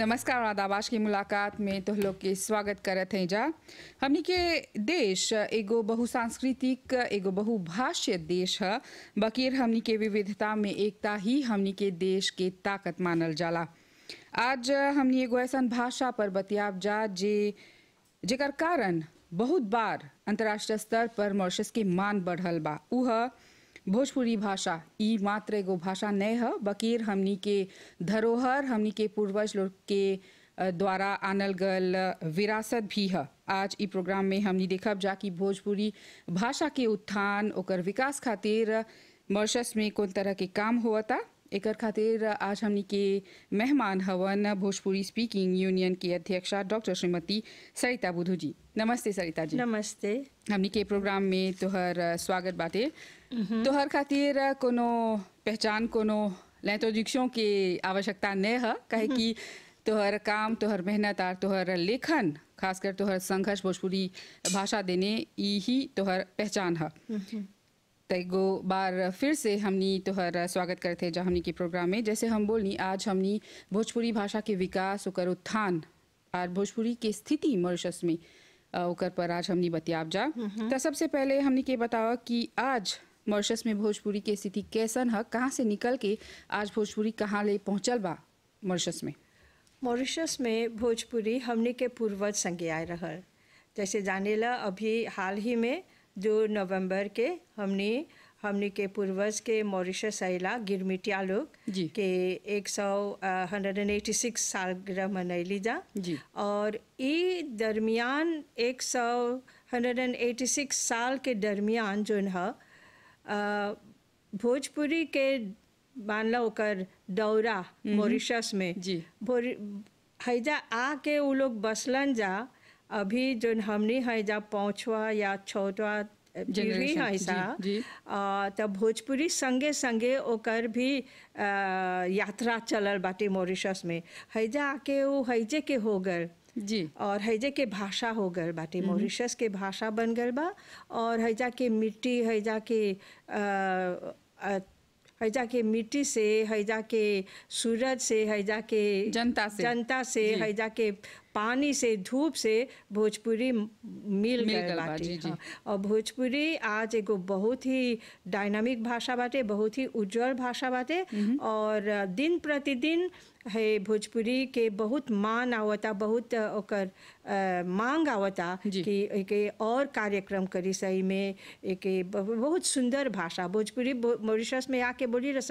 नमस्कार आदाबाश की मुलाकात में तो लोग के स्वागत करत हैं जा हमनी के देश एगो बहु सांस्कृतिक एगो बहुभाष्य देश है बकीर हमनी के विविधता में एकता ही हमनी के देश के ताकत मानल जाला आज हमनी एगो ऐसा भाषा पर बतियाब जा जे जेकर कारण बहुत बार अंतर्राष्ट्रीय स्तर पर मॉरिशस के मान बढ़ल बा उ भोजपुरी भाषा ई मात्र एगो भाषा नहीं है बकीर हमनी के धरोहर हमनी के पूर्वज लोग के द्वारा आनल गल विरासत भी है आज इ प्रोग्राम में हमनी देखब जाकि भोजपुरी भाषा के उत्थान ओकर विकास खातिर मॉरिशस में कौन तरह के काम हुआ था खातिर आज हमनी के मेहमान हवन भोजपुरी स्पीकिंग यूनियन के अध्यक्ष डॉक्टर श्रीमती सरिता बुधू जी नमस्ते सरिता जी नमस्ते हमनी के प्रोग्राम में तुहर स्वागत बाटे Mm-hmm. तोहर खातिर कोनो पहचान कोनो लैतोजिक्षों के आवश्यकता नहीं है कहे mm-hmm. कि तोहर काम तोहर मेहनत और तोहर लेखन खासकर तोहर संघर्ष भोजपुरी भाषा देने यही तोहर पहचान है mm-hmm. तगो तो बार फिर से हमनी तोहर स्वागत करते जा हमनी के प्रोग्राम में जैसे हम बोलनी आज हमनी भोजपुरी भाषा के विकास और उत्थान और भोजपुरी के स्थिति मॉरिशस में ओकर पर आज हमनी बतियाब जा तो सबसे पहले हमनी के बताओ कि आज मॉरिशस में भोजपुरी के स्थिति कैसन है कहाँ से निकल के आज भोजपुरी कहाँ ले पहुँचल बा मॉरिशस में मॉरिशस में भोजपुरी हमने के पूर्वज संगे आए रहल जैसे जाने ला अभी हाल ही में दो नवंबर के हमने हमने के पूर्वज के मॉरिशस अला गिरमिटिया लोग के एक सौ हंड्रेड एंड एटी सिक्स साल ग्रह मनैली जा और ई दरमियान एक सौ हंड्रेड एंड एटी सिक्स साल के दरमियान जो है भोजपुरी के मान लो कर दौरा मॉरिशस में जी हैजा आके वो लोग बसलन जा अभी जो हमने हैजा पाँचवा या छठवा पीढ़ी है तो भोजपुरी संगे संगे ओकर भी आ, यात्रा चलल बाटे मॉरिशस में हैजा आके वो हैजे के हो गए जी और हैजा के भाषा हो गल बाटे मॉरिशस के भाषा बन गल बा और हैजा के मिट्टी हैजा के हैजा के मिट्टी से हैजा के सूरज से हैजा के जनता से जनता से हैजा के पानी से धूप से भोजपुरी मिल गए बाटे हाँ। और भोजपुरी आज एगो बहुत ही डायनामिक भाषा बाटे बहुत ही उज्जवल भाषा बाटे और दिन प्रतिदिन है भोजपुरी के बहुत मान आवता बहुत ओकर मांग आवता कि एक और कार्यक्रम करी सही में एक बहुत सुंदर भाषा भोजपुरी मॉरिशस में आके बोली रस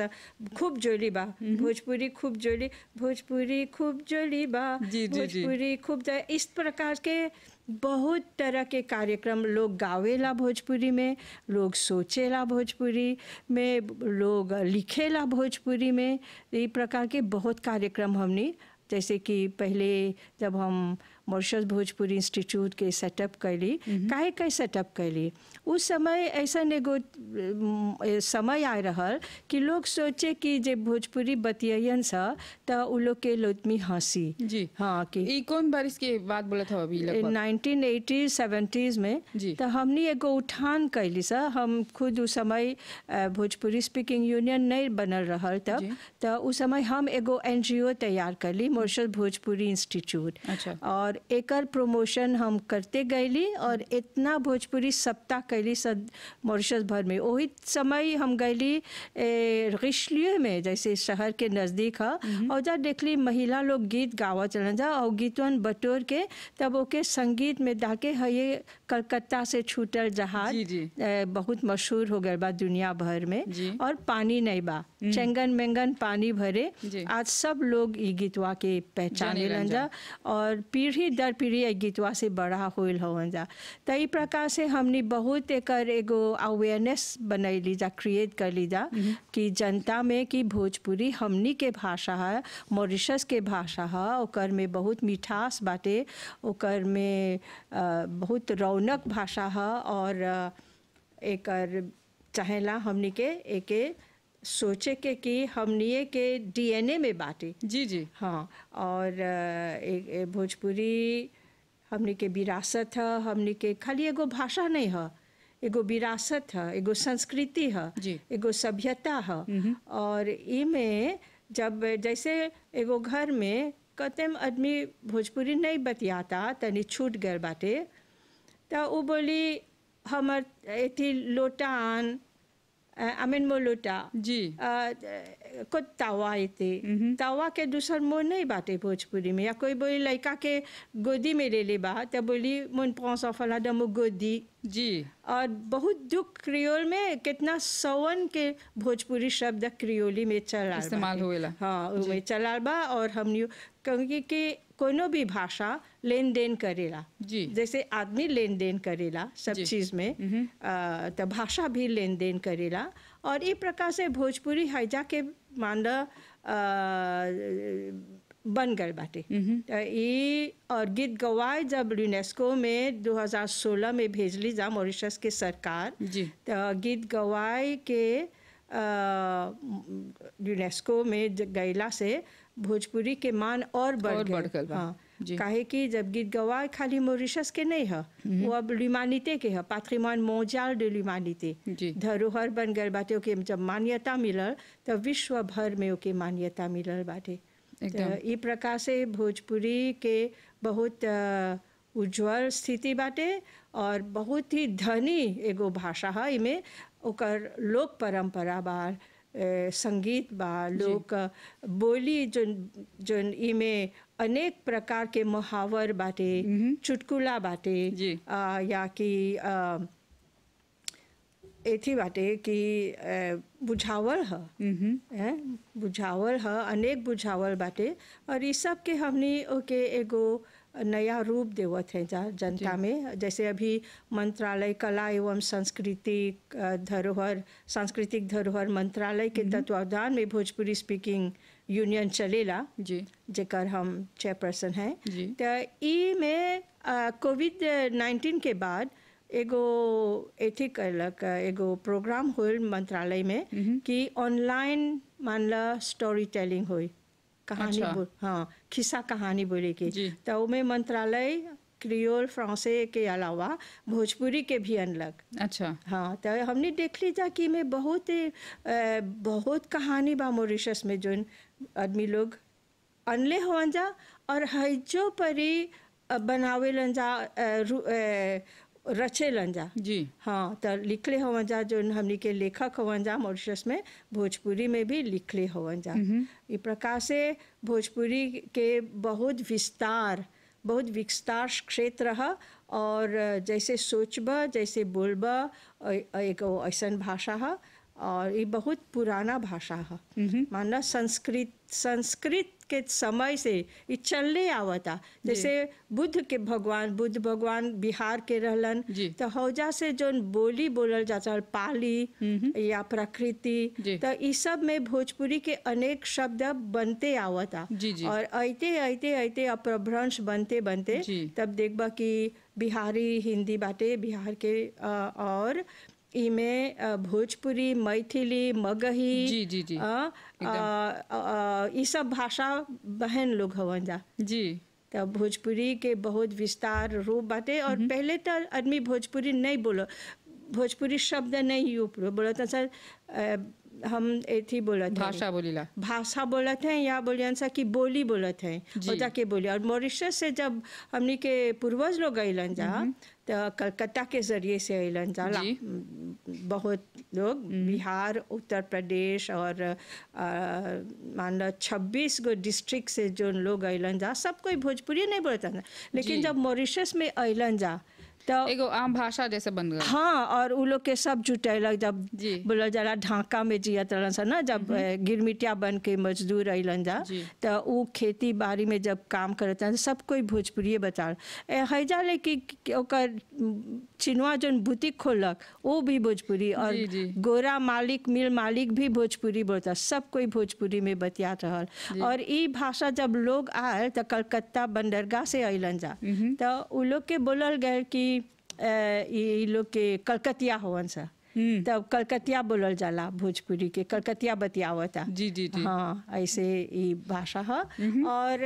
खूब जोली बा हम्म हम्म। भोजपुरी खूब जोली भोजपुरी खूब जोली बा भोजपुरी खूब इस प्रकार के बहुत तरह के कार्यक्रम लोग गावेला भोजपुरी में लोग सोचेला भोजपुरी में लोग लिखेला भोजपुरी में ये प्रकार के बहुत कार्यक्रम हमने जैसे कि पहले जब हम मॉरिशस भोजपुरी इंस्टीट्यूट के सेटअप कैली काहे कहे सेटअप कैली उस समय ऐसा एगो समय आ रहा कि लोग सोचे कि जे भोजपुरी बतियन सा तो उ लोग के लोतमी हंसी जी हाँ कि कौन बारिश के बात बोला था अभी नाइनटीन एटीज सेवेंटीज में तो हमने एगो उठान कैली सा हम खुद उस समय भोजपुरी स्पीकिंग यूनियन नहीं बनल रहा तब तो उस समय हम एगो एन तैयार कैली मॉरिशस भोजपुरी इंस्टीट्यूट अच्छा। और एक एकर प्रमोशन हम करते गैली और इतना भोजपुरी सप्ताह कैली सद मॉरिशस भर में वही समय हम गैली रिश्लियो में जैसे शहर के नज़दीक है हम्म। और जब देखली महिला लोग गीत गावा चलन जा और गीतवन बटोर के तब ओके संगीत में डाके है ये कलकत्ता से छूटल जहाज बहुत मशहूर हो गए बा दुनिया भर में और पानी नहीं बा हम्म। चंगन मेंगन पानी भरे आज सब लोग ये गीतवा के पहचान लन जा और पीढ़ी पीढ़ी दर पीढ़ी गीतवा से बड़ा हवन जा तई प्रकार से हमने बहुत एक एगो अवेयरनेस बनैली जा क्रिएट कर ली जा कि जनता में कि भोजपुरी हमनी के भाषा है मॉरिशस के भाषा है और में बहुत मिठास बाटे और में बहुत रौनक भाषा है और एकर चाहेला हमनी के एके सोचे के कि हम निये के डीएनए में बाटे जी जी हाँ और एक, भोजपुरी हमने के विरासत है हमने के खाली एगो भाषा नहीं है एगो विरासत है एगो संस्कृति है एगो सभ्यता है और इमें जब जैसे एगो घर में कतम आदमी भोजपुरी नहीं बतियाता तनि छूट गए बाटे तो वो बोली हमर लोटान अमीन मोलोटा जी कुछ तावा इते तावा के दूसर मोन नहीं बाटे भोजपुरी में या कोई बोली लड़का के गोदी में ले ले बा तब तो बोली मुन पौस फला दमो गोदी जी और बहुत दुख क्रियोल में कितना सवन के भोजपुरी शब्द क्रियोली में चला इस्तेमाल हुएला हाँ चला बा और हम क्योंकि कोनो भी भाषा लेन देन करेला जैसे आदमी लेन देन करेला सब चीज़ में हम्म हम्म। तो भाषा भी लेन देन करेला और इस प्रकार से भोजपुरी हैजा के मान बन गए बाटे हम्म तो ये और गीत गवाए जब यूनेस्को में 2016 में भेज ली जा मॉरिशस के सरकार तो गीत गवाए के यूनेस्को में गैला से भोजपुरी के मान और बढ़ गए हाँ कहे कि जब गीत गवा खाली मॉरिशस के नहीं है हम्म। वो अब लिमानिते के है पात्रिमान मोजाल डे लिमानिते धरोहर बन गए बाटे ओके जब मान्यता मिलल तब विश्व भर में ओके मान्यता मिलल बाटे ये प्रकार से भोजपुरी के बहुत उज्जवल स्थिति बाटे और बहुत ही धनी एगो भाषा है इमें ओकर लोक परंपरा बार संगीत बा लोक बोली जो जो इमें अनेक प्रकार के मुहावर बाटे हम्म। चुटकुला बाटे आ, या कि एथी बाटे कि बुझावल है हम्म। बुझावल ह अनेक बुझावल बाटे और इस सब के हमने ओके एगो नया रूप देवत है जनता में जैसे अभी मंत्रालय कला एवं सांस्कृतिक धरोहर सांस्कृतिक धरोहर मंत्रालय के हम्म। तत्वावधान में भोजपुरी स्पीकिंग यूनियन चलेला जी जेकर हम चेयरपर्सन हैं तो ई में कोविड नाइन्टीन के बाद एगो एथी कैलक एगो प्रोग्राम हो मंत्रालय में हम्म। कि ऑनलाइन मान ला स्टोरी टेलिंग हुई कहानी अच्छा। हाँ खिस्सा कहानी बोले के तो में मंत्रालय क्रियोल फ्रांसे के अलावा भोजपुरी के भी अनलग अच्छा हाँ तो हमने देख लीजा कि मैं बहुत ए, बहुत कहानी बा मोरिशस में जो आदमी लोग अनले हो जा और हजो परी बनावे जा रचियल जा जी हाँ तो लिखले होवन जा जो हमनी के लेखक होवन जा मॉरिशस में भोजपुरी में भी लिखले होवन जा इस प्रकार से भोजपुरी के बहुत विस्तार बहुत विस्तार क्षेत्र है और जैसे सोचब जैसे बोलब एक ऐसा भाषा है और ये बहुत पुराना भाषा है हम्म, हम्म। माना संस्कृत संस्कृत के समय से ये चलने आवत आ जैसे बुद्ध के भगवान बुद्ध भगवान बिहार के रहलन तो हौजा से जो बोली बोलल जाता है पाली या प्रकृति तो इस सब में भोजपुरी के अनेक शब्द बनते आवत आ और ऐते ऐते ऐते अप्रभ्रंश बनते बनते तब देखबा कि बिहारी हिंदी बाटे बिहार के और इमे भोजपुरी मैथिली मगही जी जी जी आ, आ, आ, आ, सब भाषा बहन लोग हवन जा जी तो भोजपुरी के बहुत विस्तार रूप बाटे और हम्म। पहले तो आदमी भोजपुरी नहीं बोलो भोजपुरी शब्द नहीं यूज बोलो तो सर हम एथी बोलत भाषा बोलीला भाषा बोलत हैं या बोलियन सा की बोली बोलत हैं होता के बोली और मॉरिशस से जब हमने के पूर्वज लोग अलन जा तो कलकत्ता के जरिए से अलन जा बहुत लोग हम्म। बिहार उत्तर प्रदेश और मान लो छब्बीस गो डिस्ट्रिक्ट से जो लोग अलन जा सब कोई भोजपुरी नहीं बोलता लेकिन जब मॉरिशस में अलन जा तो एगो आम भाषा जैसे बन गया हाँ और उ लोग के सब जुटेलक जब बोल जरा ढाका में जियत रहन सन ना जब गिरमिटिया बन के मजदूर अलन जा तो उ खेती बाड़ी में जब काम करते सब कोई भोजपुरी बता हैजा ले कि चिनुआ जोन बुटीक खोलक वो भी भोजपुरी और गोरा मालिक मिल मालिक भी भोजपुरी बोलता सब कोई भोजपुरी में बतिया रहा और ये भाषा जब लोग आए तो कलकत्ता बंदरगाह से अलन जा तो उ लोग के बोलल गए कि ये लोग के कलकतिया होवन सा तब कलकतिया बोलल जाला भोजपुरी के कलकतिया बतियावता जी जी जी हाँ ऐसे ये भाषा है और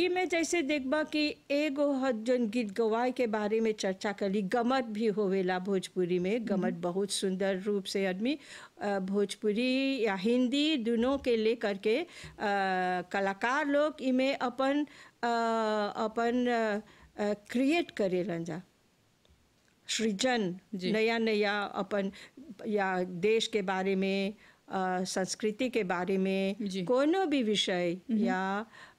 ये मैं जैसे देखबा कि एगो हद जन गीत गवाए के बारे में चर्चा करी गमत भी होवेला भोजपुरी में हम्म। गमत बहुत सुंदर रूप से आदमी भोजपुरी या हिंदी दोनों के लेकर के कलाकार लोग इमें अपन आ, अपन क्रिएट करे रंजा सृजन नया नया अपन या देश के बारे में संस्कृति के बारे में कोनो भी विषय हम्म। या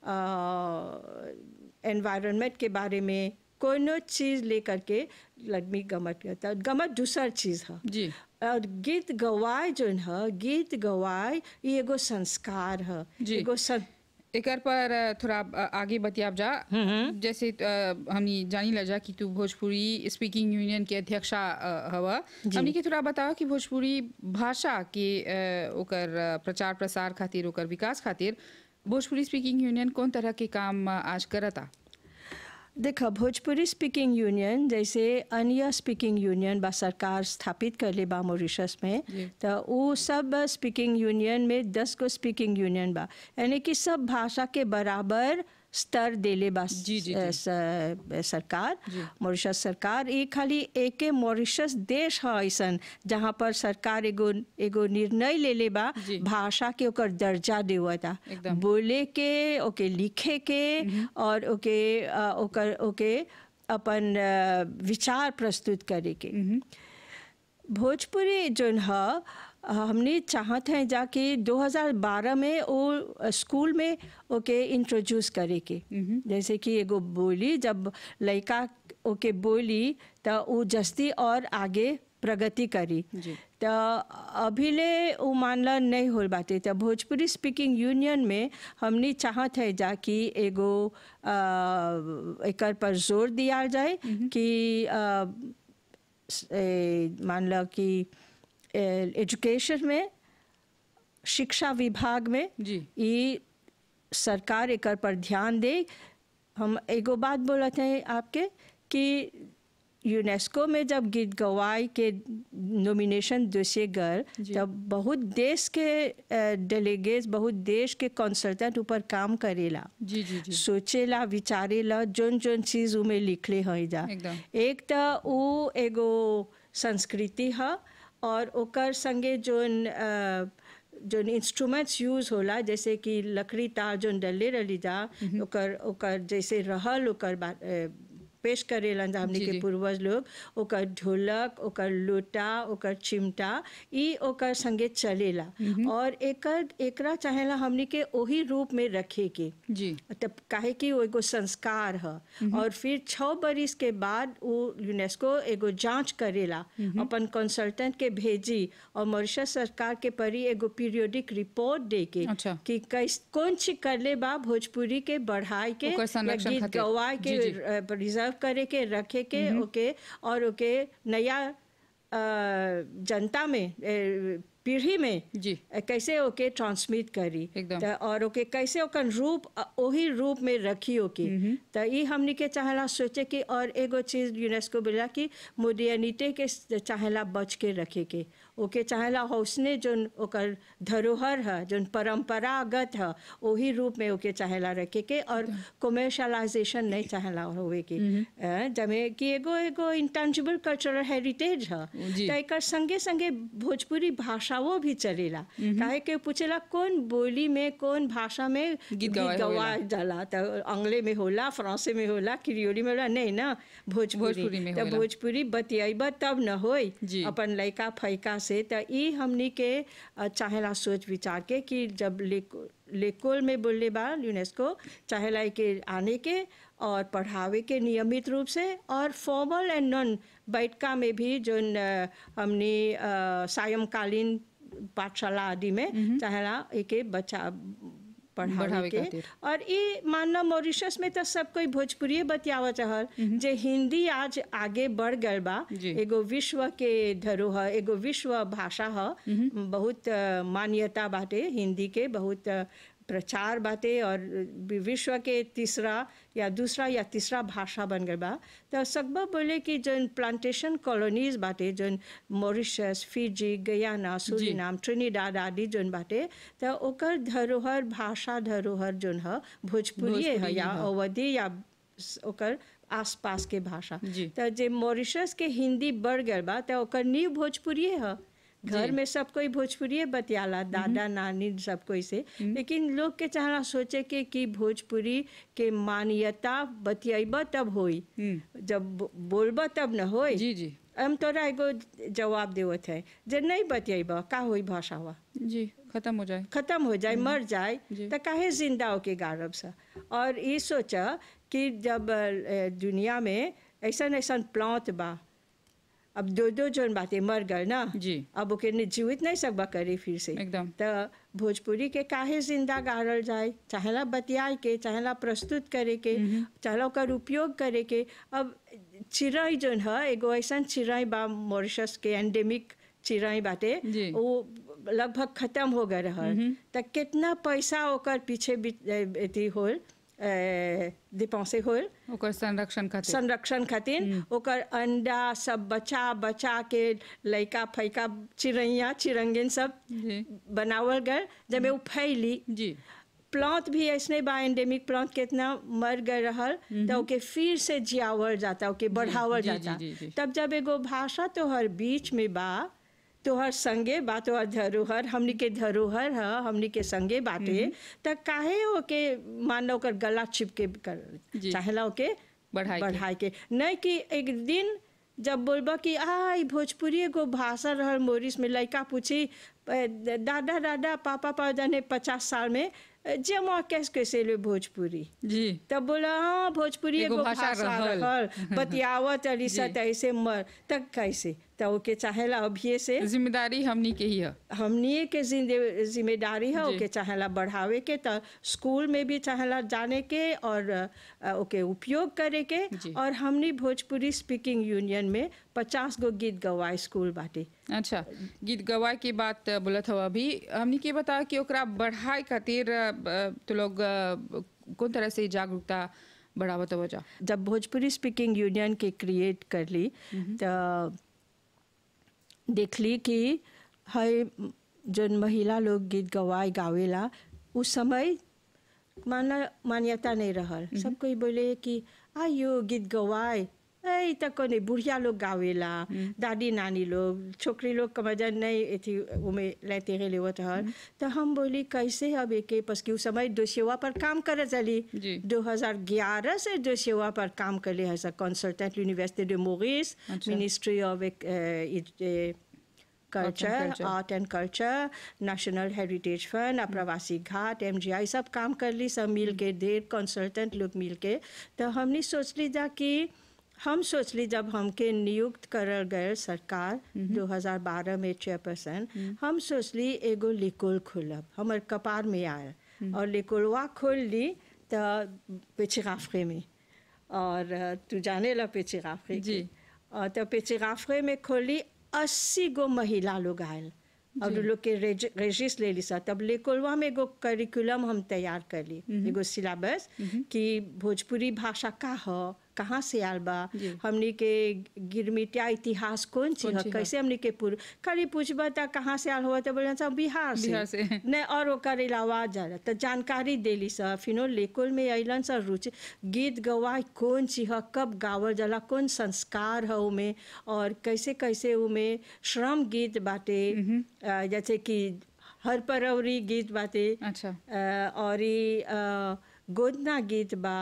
एनवायरनमेंट के बारे में कोई न चीज़ लेकर के लगमी गमत करता गमत दूसर चीज़ है जी और गीत गवाय जो है गीत गवाय ये एगो संस्कार है एगो सं... एक पर थोड़ा आगे बतियाब जा हम्म, हम्म। जैसे हम जानी जा कि तू भोजपुरी स्पीकिंग यूनियन के अध्यक्षा हवा हमने के थोड़ा बताओ कि भोजपुरी भाषा के ओकर प्रचार प्रसार खातिर ओकर विकास खातिर भोजपुरी स्पीकिंग यूनियन कौन तरह के काम आज करा था देखो भोजपुरी स्पीकिंग यूनियन जैसे अन्य स्पीकिंग यूनियन बा सरकार स्थापित कर ले बा मॉरिशस में तो वो सब स्पीकिंग यूनियन में दस गो स्पीकिंग यूनियन बा यानी कि सब भाषा के बराबर स्तर देले बा सरकार मॉरिशस सरकार ये खाली एक मॉरिशस देश है ऐसा जहाँ पर सरकार एगो एगो निर्णय ले ले बा भाषा के ओकर दर्जा हुआ था बोले के ओके लिखे के और ओके ओकर ओके अपन विचार प्रस्तुत करे के भोजपुरी जो है हमने चाहत हैं जाके 2012 में वो स्कूल में ओके इंट्रोड्यूस करे के जैसे कि एगो बोली जब लड़का ओके बोली तो वो जस्ती और आगे प्रगति करी तो ले वो मानला नहीं हो बाते तो भोजपुरी स्पीकिंग यूनियन में हमने चाहत है जाकि एगो एक पर जोर दिया जाए कि मान लो कि एजुकेशन में शिक्षा विभाग में ये सरकार एक पर ध्यान दे हम एगो बात बोलते हैं आपके कि यूनेस्को में जब गीत गवाई के नॉमिनेशन दूसरे गए तब बहुत देश के डेलीगेट बहुत देश के कंसल्टेंट ऊपर काम करेला जी जी जी सोचेला विचारेला जोन जोन चीज़ उमें लिखले है जा एक तो वो एगो संस्कृति है और ओकर संगे आ, जो इंस्ट्रूमेंट्स यूज होला जैसे कि लकड़ी तार जो डले रली जा ओकर ओकर जैसे रहल ओकर पेश करे लंदामनी के पूर्वज लोग ओकर ढोलक ओकर लोटा ओकर चिमटा ई ओकर संगे चलेला और एकर एकरा चाहेला हमनी के वही रूप में रखे के तब काहे कि वो एगो संस्कार है और फिर छ बरिस के बाद वो यूनेस्को एगो जांच करेला अपन कंसल्टेंट के भेजी और मॉरिशस सरकार के परी एगो पीरियोडिक रिपोर्ट दे के अच्छा। कि कैस कौन चीज ले बा भोजपुरी के बढ़ाई के गीत के रिजर्व अलग करे के रखे के ओके और ओके नया जनता में पीढ़ी में जी कैसे ओके ट्रांसमिट करी और ओके कैसे ओकन रूप वही रूप में रखी ओके तो ये हमने के चाहला सोचे कि और एगो चीज यूनेस्को बोला कि मोडियनिटे के चाहला बच के रखे के ओके ला हौसने जोन ओकर धरोहर है जोन परंपरागत है वही रूप में ओके ला रखे के और कॉमर्शलाइजेशन अच्छा। नहीं चाहला होवे के हम्म, हम्म। जमे कि एगो एगो इंटेंजिबल कल्चरल हेरिटेज है तो एक संगे संगे भोजपुरी भाषाओं भी चलेला हम्म, कहे के पूछेला कौन बोली में कौन भाषा में गीत गवा जाला तो अंग्ले में होला फ्रांसे में होला क्रियोली में होला नहीं ना भोजपुरी भोजपुरी में भोजपुरी तब न हो अपन लड़का फैका से तो ई के चाहेला सोच विचार के कि जब लेकोल में बोलने बार यूनेस्को चाहेला के आने के और पढ़ावे के नियमित रूप से और फॉर्मल एंड नॉन बैठका में भी जो हमने सायंकालीन पाठशाला आदि में हम्म। चाहेला एक बच्चा पढ़ावे के और ये मानना मॉरिशस में तो सब कोई भोजपुरी बतियाव रहल हम्म। जे हिंदी आज आगे बढ़ गए बा एगो विश्व के धरोहर एगो विश्व भाषा ह हम्म। बहुत मान्यता बाटे हिंदी के बहुत प्रचार बाटे और विश्व के तीसरा या दूसरा या तीसरा भाषा बन गए बा तो सब बोले कि जन प्लांटेशन कॉलोनीज बाटे जन Mauritius Fiji Guyana Suriname Trinidad आदि जन बाटे तो ओकर धरोहर भाषा धरोहर जन है भोजपुरी है या अवधि या ओकर आसपास के भाषा तो जे मॉरिशस के हिंदी बढ़ गए बा तो ओकर नीव भोजपुरी है घर में सब कोई भोजपुरी बतियाला हम्म। दादा नानी सब कोई से हम्म। लेकिन लोग के चाहना सोचे के कि भोजपुरी के मान्यता बतियाब तब हो हम्म। जब बोलब तब न हो जी जी हम तोरा एगो जवाब देवत है जब नहीं बतियाब का हो भाषा हुआ जी खत्म हो जाए खत्म हो जाए मर जाए तो कहे जिंदा हो के गारब सा और ये सोचा कि जब दुनिया में ऐसा ऐसा प्लांट बा अब दो दो जन बातें मर गए ना जी अब ओके ने जीवित नहीं सकबा करे फिर से एकदम तो भोजपुरी के काहे जिंदा गाड़ल जाए चाहे ला बतिया के चाहेला प्रस्तुत करे के चाहेला ओकर उपयोग करे के अब चिराई जन है एगो ऐसा चिराई बा मॉरिशस के एंडेमिक चिराई बाटे वो लगभग खत्म हो गए रहा तो कितना पैसा ओकर पीछे अथी होल दिपौसे होल ओकर संरक्षण खातिर संरक्षण खातिर हम्म। ओकर अंडा सब बचा बचा के लैका फैका चिड़ैया चिरंगिन सब बनावल गए जब वो फैली जी प्लांट भी ऐसे बा एंडेमिक प्लांट कितना मर गए रहल तो ओके फिर से जियावल जाता ओके बढ़ावल जाता जी, जी, जी, तब जब एगो भाषा तोहर बीच में बा तोहर संगे बातोहर धरोहर हमनी के धरोहर है हमनी के संगे बाटे हम्म। तो काहे ओके मान लो कर गला छिपके कर चाहेला ओके बढ़ाई बढ़ाई के, नहीं कि एक दिन जब बोलब कि आई भोजपुरी एगो भाषा रह मोरिस में लड़का पूछी दादा दादा पापा पापा जाने पचास साल में जमा कैसे कैसे ले भोजपुरी जी तब बोला हाँ भोजपुरी एगो भाषा रहल बतियावत अली सत ऐसे मर तक कैसे तो ओके चाहेला अभी से जिम्मेदारी हमनी के ही है हमनी के जिम्मेदारी है ओके चाहेला बढ़ावे के तो स्कूल में भी चाहेला जाने के और ओके उपयोग करे के और हमनी भोजपुरी स्पीकिंग यूनियन में पचास गो गीत गवाए स्कूल बाटे अच्छा गीत गवाए की बात बोलत हो अभी हमनी के बता कि ओकरा बढ़ाए खातिर तो लोग कौन तरह से जागरूकता बढ़ावा तो जब भोजपुरी स्पीकिंग यूनियन के क्रिएट कर ली हम्म। तो देखली कि है जो महिला लोग गीत गवाए गावेला उस समय मान मान्यता नहीं रहल हम्म। सब कोई बोले कि आ यो गीत गवाए ऐ તો કોને બુઢિયા લોग दादी नानी लोग छोकरी लोग का मजा नहीं थी उमे लेते रहे लेवत हर तो हम बोली कैसे अब एक पसकी उस समय दोसेवा पर काम कर चली 2011 से दोसेवा पर काम कर ले ऐसा कंसल्टेंट यूनिवर्सिटी डे मोरिस मिनिस्ट्री ऑफ एक culture art and culture national heritage fund Aapravasi Ghat M G आई सब काम कर ली सब मिल के देर कंसल्टेंट लोग मिल के तो हमने सोच ली था कि हम सोच ली जब हमके नियुक्त करल गए सरकार 2012 हम्म। में चेयरपर्सन हम्म। हम सोच ली एगो लिकोल खुलब हमार कपार में आए हम्म। और लिकोलवा खोल ली तो पेचिकाफे में और तू जाने ला पेचिकाफे जी और तो पेचिकाफे में खोली अस्सी गो महिला लोग आयल और लोग के रेज, रेजिस ले ली सर तब लेकोलवा में एगो करिकुलम हम तैयार कर ली एगो सिलेबस कि भोजपुरी भाषा का हो कहाँ से बा हमने के गिरमिटिया इतिहास कौन सी है कैसे हमने के पूर्व खाली पूछबा था कहाँ से आल हो तो बोले सब बिहार से, से। नहीं और ओकर अलावा जा रहा तो जानकारी दिली सर फिनो लेकुल में अलन सर रुचि गीत गवा कौन सी है कब गावल जला कौन संस्कार है उमें और कैसे कैसे उमें श्रम गीत बाटे जैसे कि हर परवरी गीत बाटे अच्छा और गोदना गीत बा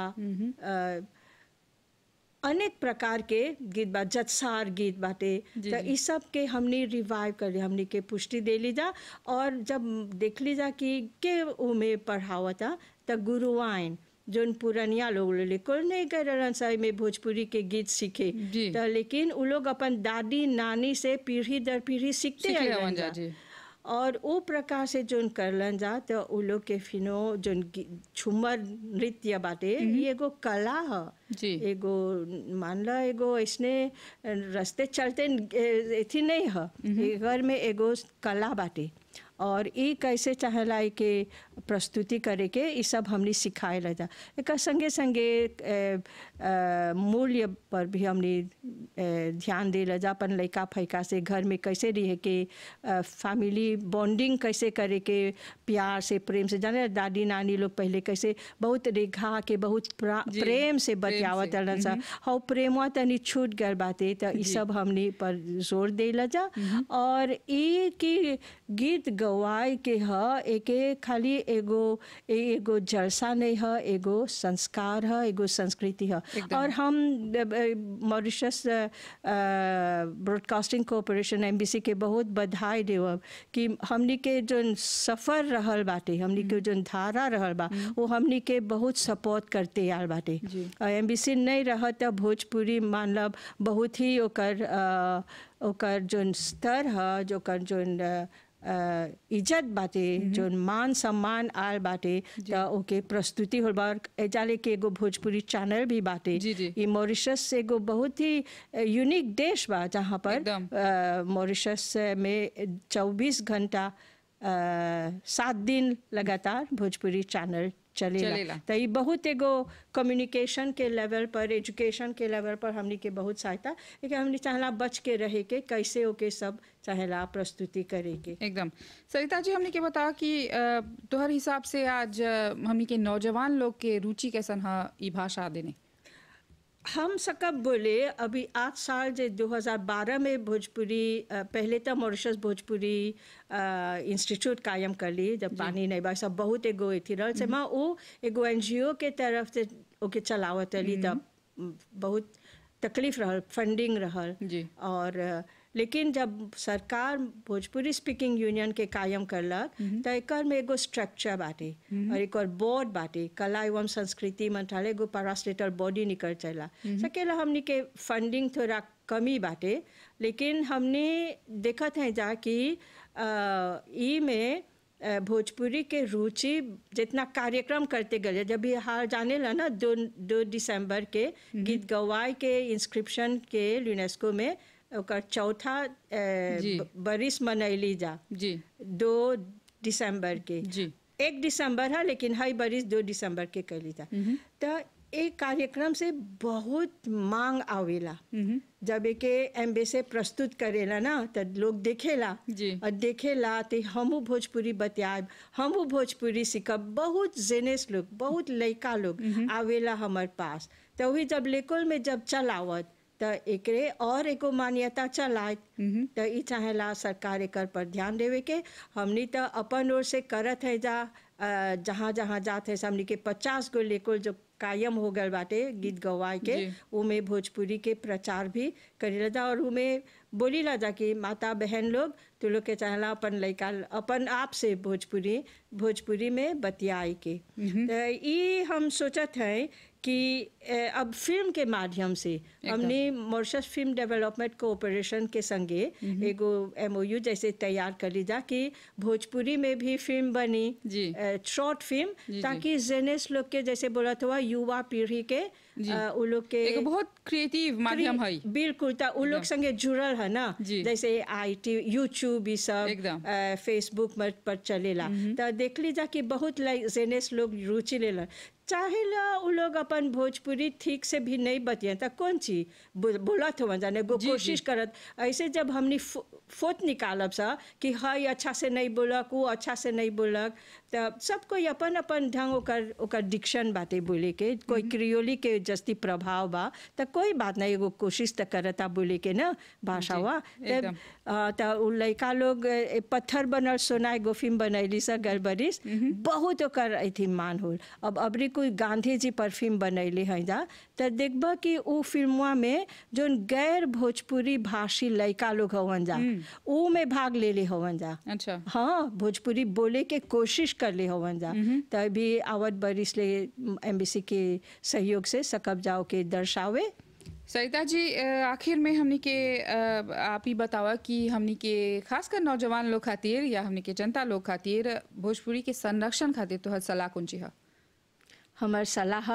अनेक प्रकार के गीत बात जत्सार गीत बाटे तो इस सब के हमने रिवाइव कर लिया हमने के पुष्टि दे जा और जब देख ली जा कि के उमे पढ़ावा था तो गुरुआइन जोन पुरानिया लोग ले को नहीं कर रहन सही में भोजपुरी के गीत सीखे तो लेकिन वो लोग अपन दादी नानी से पीढ़ी दर पीढ़ी सीखते हैं और वो प्रकार से जोन करलन जा तो वो लोग के फिनो जोन झूमर नृत्य बाटे ये हम्म। एगो कला है एगो मान ल एगो ऐसने रस्ते चलते अथी नहीं है घर में एगो कला बाटे और ये कैसे चाहलाई के प्रस्तुति करे के ये सब हमने सिखाए जा एक संगे संगे मूल्य पर भी हमने ध्यान दे जा अपन लैका फैका से घर में कैसे रहे के फैमिली बॉन्डिंग कैसे करे के प्यार से प्रेम से जाने दादी नानी लोग पहले कैसे बहुत रेखा के बहुत प्रेम से बच यावत रहना सा mm-hmm. हौ प्रेम तनि छूट गल बाते तो ये सब हमने पर जोर देला जा mm-hmm. और ये कि गीत गवाए के ह एक खाली एगो एगो जलसा नहीं ह एगो संस्कार है एगो संस्कृति है और हम मॉरिशस ब्रॉडकास्टिंग कॉरपोरेशन एम के बहुत बधाई देव कि हमने के जो सफ़र रहल बाटे हमने के mm-hmm. जो धारा रहल बा वो हमने के बहुत सपोर्ट करते आल बाटे एम्बेसी नहीं रह तो भोजपुरी मानलब बहुत ही ओकर ओकर जो स्तर है जो कर जो इज्जत बाटे हम्म। जो मान सम्मान आय बाटे ओके प्रस्तुति हो बार के एगो भोजपुरी चैनल भी बाटे ये मॉरिशस से एगो बहुत ही यूनिक देश बा जहाँ पर मॉरिशस में 24 घंटा सात दिन लगातार भोजपुरी चैनल चलेगा, तो ये बहुत एगो कम्युनिकेशन के लेवल पर एजुकेशन के लेवल पर हमने के बहुत सहायता लेकिन हमने चाहला बच के रहे के कैसे ओके सब चाहला प्रस्तुति करे के एकदम सरिता जी हमने के बताओ कि तोहर हिसाब से आज हमी के नौजवान लोग के रुचि कैसन है भाषा देने हम सकब बोले अभी आठ साल जो 2012 में भोजपुरी पहले तो मॉरिशस भोजपुरी इंस्टीट्यूट कायम कर ली जब पानी नहीं बा सब बहुत एगो अथी से हम्म। माँ वो एगो एन जी ओ के तरफ से ओके चलावत रही हम्म। तब बहुत तकलीफ रहल फंडिंग रहल और लेकिन जब सरकार भोजपुरी स्पीकिंग यूनियन के कायम करलक तो एकर में एगो स्ट्रक्चर बाटे हम्म। और एक और बोर्ड बाटे कला एवं संस्कृति मंत्रालय एगो पैरास्टेटल बॉडी निकल चला सकेला हम्म। हमने के फंडिंग थोड़ा कमी बाटे लेकिन हमने देखत हैं जाकि ई में भोजपुरी के रुचि जितना कार्यक्रम करते गए जब हार जाने ला ना दो दो दिसंबर के गीत गवाई के इंस्क्रिप्शन के यूनेस्को में का चौथा बरिस मनैली जा जी दो दिसंबर के जी एक दिसंबर है लेकिन हई बरिस दो दिसंबर के कैली जा हम्म हम्म। तो एक कार्यक्रम से बहुत मांग आवेला हम्म जब के एम्बेसे प्रस्तुत करेला ना तो लोग देखेला और देखेला तो हमू भोजपुरी बतियाब हमू भोजपुरी सीखब बहुत जेनेस लोग बहुत लड़का लोग आवेला हमारे पास तो वही जब लेकोल में जब चलावत त और एको मान्यता चलाए ये चाहे चाहेला सरकार एकर पर ध्यान देवे के हमी तो अपन ओर से करत है जा जहाँ जहाँ जात है हमनी के पचास गो लेको जो कायम हो गए बाटे गीत गवाए के उमे भोजपुरी के प्रचार भी करेला जा और उमे ला जा कि माता बहन लोग तो लोग के चाहला अपन लड़का अपन आप से भोजपुरी भोजपुरी में बतियाए के तो हम सोचत हैं कि अब फिल्म के माध्यम से हमने मॉरिशस फिल्म डेवलपमेंट कोऑपरेशन के संगे एगो एमओयू जैसे तैयार कर ली जा कि भोजपुरी में भी फिल्म बनी शॉर्ट फिल्म ताकि जेनेस लोग के जैसे बोला था युवा पीढ़ी के उन लोग के एक बहुत क्रिएटिव माध्यम है बिल्कुल उन लोग संगे जुड़ल है ना जैसे आईटी यूट्यूब ये सब फेसबुक पर चलेला तो देख ली जा कि बहुत जेनेस लोग रुचि लेलन चाहे उ लोग अपन भोजपुरी ठीक से भी नहीं बतिए तो कौन ची बोलत हो जाने गो कोशिश करत ऐसे जब हमने फोत निकालब सा कि हई अच्छा से नहीं बोलक वो अच्छा से नहीं बोलक तब सब कोई अपन अपन ढंग ओकर ओकर डिक्शन बाटे बोले के कोई हम्म। क्रियोली के जस्ती प्रभाव बा तो कोई बात नहीं एगो कोशिश तो करता बोले के ना भाषा हुआ तो लड़का लोग पत्थर बनल सोना एगो फिल्म बनैली सा गड़बड़ी हम्म। बहुत ओकर अथी मान होल अब अबरी कोई गांधी जी परफ्यूम बनैली है जा तो देखब कि उ फिल्मुआ में जो गैर भोजपुरी भाषी लड़का लोग हवन जा हम्म। उ में भाग ले ले हवन जा अच्छा हाँ भोजपुरी बोले के कोशिश कर ले हवन जा तभी आवत बरिस ले एम्बेसी के सहयोग से सकब जाओ के दर्शावे सरिता जी आखिर में हमने के आप ही बतावा कि हमने के खासकर नौजवान लोग खातिर या हमने के जनता लोग खातिर भोजपुरी के संरक्षण खातिर तो हर सलाह कौन है हमार सलाह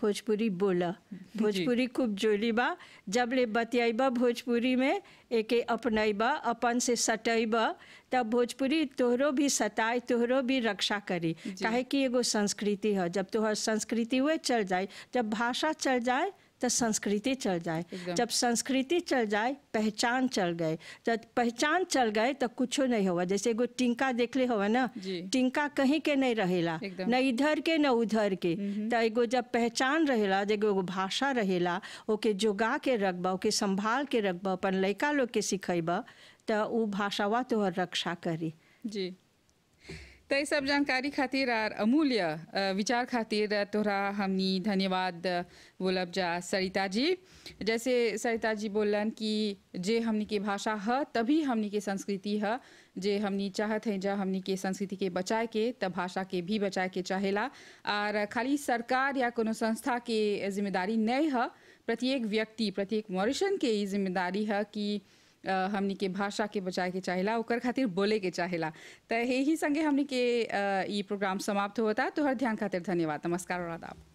भोजपुरी बोला भोजपुरी खूब जोली बा जब ले बतियाबा भोजपुरी में एक अपनैबा अपन से सटैबा तब भोजपुरी तोहरो भी सताए तोहरो भी रक्षा करी काहे कि एगो संस्कृति है जब तोहर संस्कृति हुए चल जाए जब भाषा चल जाए तो संस्कृति चल जाए जब संस्कृति चल जाए पहचान चल गए जब पहचान चल गए तो कुछ नहीं होगा जैसे एगो टिंका ले होगा ना टिंका कहीं के नहीं रहेला न इधर के न उधर के तो एगो जब पहचान रहेला जब एगो भाषा रहेला ओके जोगा के रखबा ओके संभाल के रखबा अपन लड़का लोग के सिखेबा तो भाषा भाषावा तुहर रक्षा करी जी तो ये सब जानकारी खातिर और अमूल्य विचार खातिर तोरा हमनी धन्यवाद बोलब जा सरिता जी जैसे सरिता जी बोलन कि जे हमनी के भाषा है तभी हमनी के संस्कृति है जे हमनी चाहत हैं जब हमनी के संस्कृति के बचाए के तब भाषा के भी बचाए के चाहेला और खाली सरकार या कोनो संस्था के जिम्मेदारी नहीं है प्रत्येक व्यक्ति प्रत्येक मॉरिशन के जिम्मेदारी है कि हमने के भाषा के बचाए के चाहेला ओकर खातिर बोले के चाहेला तो यही संगे हमने के ये प्रोग्राम समाप्त होता हर ध्यान खातिर धन्यवाद नमस्कार और आदाब